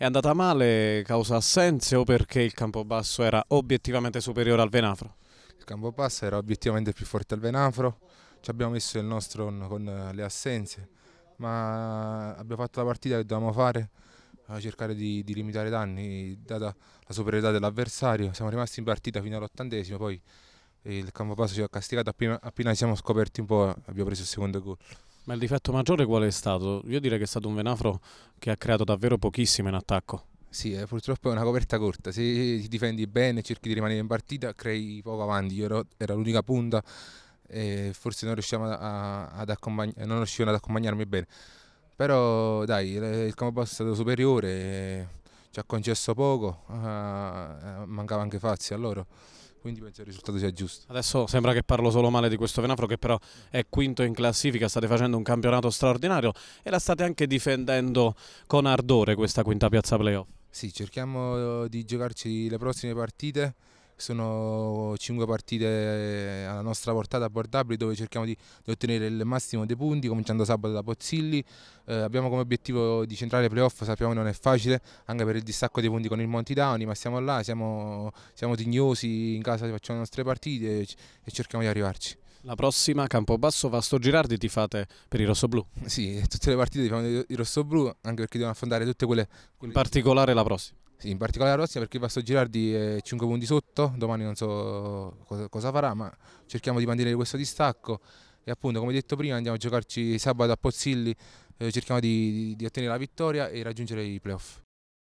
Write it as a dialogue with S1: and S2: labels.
S1: è andata male causa assenze o perché il Campobasso era obiettivamente superiore al Venafro? Il Campobasso era obiettivamente più forte al Venafro, ci
S2: abbiamo messo il nostro con eh, le assenze, ma abbiamo fatto la partita che dovevamo fare, cercare di, di limitare i danni, data la superiorità dell'avversario, siamo rimasti in partita fino all'ottantesimo, poi il Campobasso ci ha castigato appena, appena siamo scoperti un
S1: po' abbiamo preso il secondo gol. Ma il difetto maggiore qual è stato? Io direi che è stato un Venafro che ha creato davvero pochissimo in attacco. Sì, eh, purtroppo è una coperta corta, se ti difendi bene,
S2: cerchi di rimanere in partita, crei poco avanti, io ero, era l'unica punta e forse non riusciamo a, ad, accompagn- non riuscivano ad accompagnarmi bene. Però dai, il campo è stato superiore. E ci ha concesso poco, uh,
S1: mancava
S2: anche Fazzi a loro
S1: quindi penso il risultato sia giusto. Adesso sembra che parlo solo male di questo Venafro che però è quinto in classifica, state facendo un campionato straordinario e la state anche difendendo con ardore questa quinta piazza playoff.
S2: Sì, cerchiamo eh, di giocarci le prossime partite sono cinque partite eh, alla nostra portata a Portabri dove cerchiamo di, di, ottenere il massimo dei punti, cominciando sabato da Pozzilli. Eh, abbiamo come obiettivo di centrare playoff, sappiamo che non è facile, anche per il distacco dei punti con il Monti Downey, ma siamo là, siamo, siamo tignosi, in casa facciamo le nostre partite e, e cerchiamo di arrivarci. La prossima, Campobasso, Vasto Girardi, ti fate per i rossoblù? Sì, tutte le partite ti fanno i rossoblù, anche perché devono affrontare tutte quelle, quelle... In particolare la prossima. Sì, in particolare la Rossia perché va a girardi è eh, 5 punti sotto, domani non so cosa, cosa farà, ma cerchiamo di mantenere questo distacco e appunto come detto prima andiamo a giocarci sabato a Pozzilli, eh, cerchiamo di, di, di ottenere la vittoria e raggiungere i playoff.